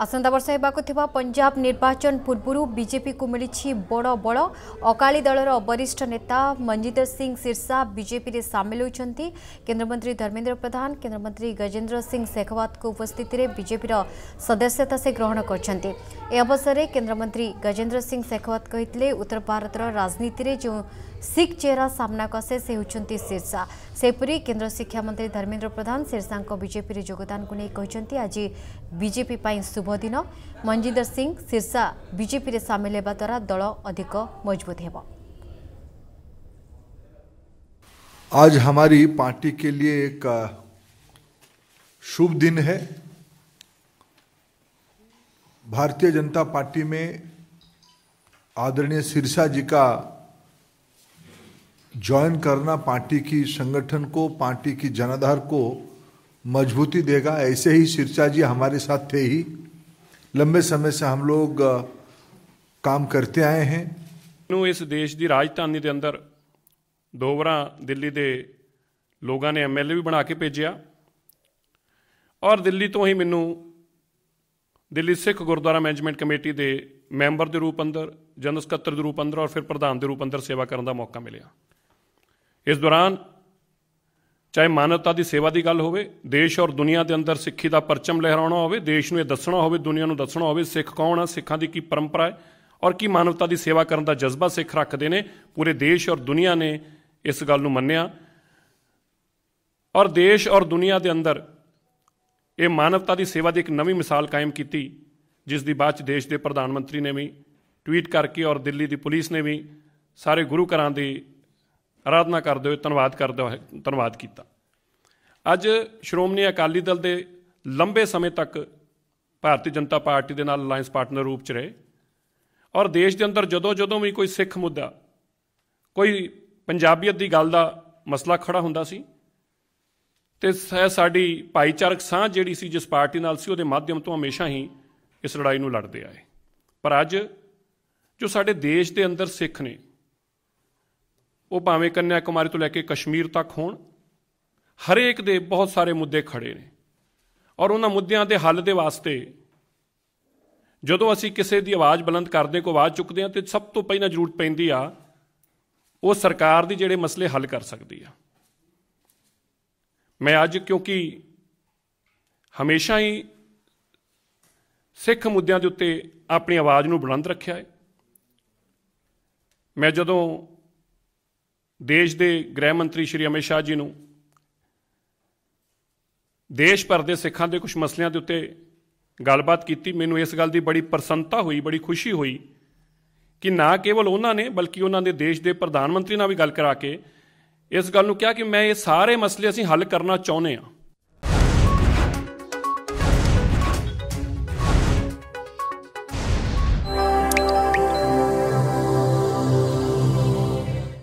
आसंता वर्ष होगा पंजाब निर्वाचन पूर्व बीजेपी को मिली बड़ बड़ अकाली दलर वरिष्ठ नेता मंजिंदर सिंह सिरसा बीजेपी में सामिल होती केन्द्रमंत्री धर्मेन्द्र प्रधान केन्द्रमंत्री गजेन्द्र सिंह शेखवत को उपस्थित में बीजेपी सदस्यता से ग्रहण कर अवसर केन्द्रमंत्री गजेन्द्र सिंह शेखवत कही उत्तर भारत राजनीति में जो सिख चेहरा सामना कसे से होरसा सेपरी केन्द्र शिक्षामंत्री धर्मेन्द्र प्रधान सिरसा बीजेपी जोगदान को नहीं कहते आज बीजेपी शुभ मंजिंदर सिंह सिरसा बीजेपी में सामिल होगा द्वारा दल अधिक मजबूत हो आज हमारी पार्टी के लिए एक शुभ दिन है भारतीय जनता पार्टी में आदरणीय सिरसा जी का ज्वाइन करना पार्टी की संगठन को पार्टी की जनाधार को मजबूती देगा ऐसे ही सिरसा जी हमारे साथ थे ही ਲੰਬੇ ਸਮੇਂ ਸੇ ਹਮ ਲੋਗ ਕੰਮ ਕਰਤੇ ਆਏ ਹੈ ਨੂੰ ਇਸ ਦੇਸ਼ ਦੀ ਰਾਜਧਾਨੀ ਦੇ ਅੰਦਰ ਦੋ ਵਾਰਾਂ ਦਿੱਲੀ ਦੇ ਲੋਕਾਂ ਨੇ ਐਮਐਲਏ ਵੀ ਬਣਾ ਕੇ ਭੇਜਿਆ ਔਰ ਦਿੱਲੀ ਤੋਂ ਹੀ ਮੈਨੂੰ ਦਿੱਲੀ ਸਿੱਖ ਗੁਰਦੁਆਰਾ ਮੈਨੇਜਮੈਂਟ ਕਮੇਟੀ ਦੇ ਮੈਂਬਰ ਦੇ ਰੂਪ ਅੰਦਰ ਜਨਰਲ ਸਕੱਤਰ ਦੇ ਰੂਪ ਅੰਦਰ ਔਰ ਫਿਰ ਪ੍ਰਧਾਨ ਦੇ ਰੂਪ ਅੰਦਰ ਸੇਵਾ ਕਰਨ ਦਾ ਮੌਕਾ ਮਿਲਿਆ ਇਸ ਦੌਰਾਨ ਚਾਹੇ ਮਾਨਵਤਾ ਦੀ ਸੇਵਾ ਦੀ ਗੱਲ ਹੋਵੇ ਦੇਸ਼ ਔਰ ਦੁਨੀਆ ਦੇ ਅੰਦਰ ਸਿੱਖੀ ਦਾ ਪਰਚਮ ਲਹਿਰਾਉਣਾ ਹੋਵੇ ਦੇਸ਼ ਨੂੰ ਇਹ ਦੱਸਣਾ ਹੋਵੇ ਦੁਨੀਆ ਨੂੰ ਦੱਸਣਾ ਹੋਵੇ ਸਿੱਖ ਕੌਣ ਆ ਸਿੱਖਾਂ ਦੀ ਕੀ ਪਰੰਪਰਾ ਹੈ ਔਰ ਕੀ ਮਾਨਵਤਾ ਦੀ ਸੇਵਾ ਕਰਨ ਦਾ ਜਜ਼ਬਾ ਸਿੱਖ ਰੱਖਦੇ ਨੇ ਪੂਰੇ ਦੇਸ਼ ਔਰ ਦੁਨੀਆ ਨੇ ਇਸ ਗੱਲ ਨੂੰ ਮੰਨਿਆ ਔਰ ਦੇਸ਼ ਔਰ ਦੁਨੀਆ ਦੇ ਅੰਦਰ ਇਹ ਮਾਨਵਤਾ ਦੀ ਸੇਵਾ ਦੀ ਇੱਕ ਨਵੀਂ ਮਿਸਾਲ ਕਾਇਮ ਕੀਤੀ ਜਿਸ ਦੀ ਬਾਅਦ ਚ ਦੇਸ਼ ਦੇ ਪ੍ਰਧਾਨ ਮੰਤਰੀ ਨੇ ਵੀ ਟਵੀਟ ਕਰਕੇ ਔਰ ਦਿੱਲੀ ਦੀ ਪੁਲਿਸ ਨੇ ਵੀ ਸਾਰੇ ਗੁਰੂ ਘਰਾਂ ਦੀ ਆਰਾਧਨਾ ਕਰਦੇ ਹੋਏ ਧੰਨਵਾਦ ਕਰਦੇ ਹੋਏ ਧੰਨਵਾਦ ਕੀਤਾ ਅੱਜ ਸ਼੍ਰੋਮਣੀ ਅਕਾਲੀ ਦਲ ਦੇ ਲੰਬੇ ਸਮੇਂ ਤੱਕ ਭਾਰਤੀ ਜਨਤਾ ਪਾਰਟੀ ਦੇ ਨਾਲ ਅਲਾਈਅੰਸ ਪਾਰਟਨਰ ਰੂਪ ਚ ਰਹੇ ਔਰ ਦੇਸ਼ ਦੇ ਅੰਦਰ ਜਦੋਂ-ਜਦੋਂ ਵੀ ਕੋਈ ਸਿੱਖ ਮੁੱਦਾ ਕੋਈ ਪੰਜਾਬੀਅਤ ਦੀ ਗੱਲ ਦਾ ਮਸਲਾ ਖੜਾ ਹੁੰਦਾ ਸੀ ਤੇ ਸਾਡੀ ਭਾਈਚਾਰਕ ਸਾਂਝ ਜਿਹੜੀ ਸੀ ਜਿਸ ਪਾਰਟੀ ਨਾਲ ਸੀ ਉਹਦੇ ਮਾਧਿਅਮ ਤੋਂ ਹਮੇਸ਼ਾ ਹੀ ਇਸ ਲੜਾਈ ਨੂੰ ਲੜਦੇ ਆਏ ਪਰ ਅੱਜ ਜੋ ਸਾਡੇ ਦੇਸ਼ ਦੇ ਅੰਦਰ ਸਿੱਖ ਨੇ ਉਹ ਭਾਵੇਂ ਕੰਨਿਆ ਕੁਮਾਰੀ ਤੋਂ ਲੈ ਕੇ ਕਸ਼ਮੀਰ ਤੱਕ ਹੋਣ ਹਰੇਕ ਦੇ ਬਹੁਤ ਸਾਰੇ ਮੁੱਦੇ ਖੜੇ ਨੇ ਔਰ ਉਹਨਾਂ ਮੁੱਦਿਆਂ ਦੇ ਹੱਲ ਦੇ ਵਾਸਤੇ ਜਦੋਂ ਅਸੀਂ ਕਿਸੇ ਦੀ ਆਵਾਜ਼ ਬੁਲੰਦ ਕਰਦੇ ਕੋ ਆਵਾਜ਼ ਚੁੱਕਦੇ ਹਾਂ ਤੇ ਸਭ ਤੋਂ ਪਹਿਲਾਂ ਜ਼ਰੂਰਤ ਪੈਂਦੀ ਆ ਉਹ ਸਰਕਾਰ ਦੀ ਜਿਹੜੇ ਮਸਲੇ ਹੱਲ ਕਰ ਸਕਦੀ ਆ ਮੈਂ ਅੱਜ ਕਿਉਂਕਿ ਹਮੇਸ਼ਾ ਹੀ ਸਿੱਖ ਮੁੱਦਿਆਂ ਦੇ ਉੱਤੇ ਆਪਣੀ ਆਵਾਜ਼ ਨੂੰ ਬੁਲੰਦ ਰੱਖਿਆ ਹੈ ਮੈਂ ਜਦੋਂ ਦੇਸ਼ ਦੇ ਗ੍ਰਹਿ ਮੰਤਰੀ ਸ਼੍ਰੀ ਅਮਿਤ ਸ਼ਾਹ ਜੀ ਨੂੰ ਦੇਸ਼ ਭਰ ਦੇ ਸਿੱਖਾਂ ਦੇ ਕੁਝ ਮਸਲਿਆਂ ਦੇ ਉੱਤੇ ਗੱਲਬਾਤ ਕੀਤੀ ਮੈਨੂੰ ਇਸ ਗੱਲ ਦੀ ਬੜੀ ਪ੍ਰਸੰਨਤਾ ਹੋਈ ਬੜੀ ਖੁਸ਼ੀ ਹੋਈ ਕਿ ਨਾ ਕੇਵਲ ਉਹਨਾਂ ਨੇ ਬਲਕਿ ਉਹਨਾਂ ਦੇ ਦੇਸ਼ ਦੇ ਪ੍ਰਧਾਨ ਮੰਤਰੀ ਨਾਲ ਵੀ ਗੱਲ ਕਰਾ ਕੇ ਇਸ ਗੱਲ ਨੂੰ ਕਿਹਾ ਕਿ ਮੈਂ ਇਹ ਸਾਰੇ ਮਸਲੇ ਅਸੀਂ ਹੱਲ ਕਰਨਾ ਚਾਹੁੰਦੇ ਹਾਂ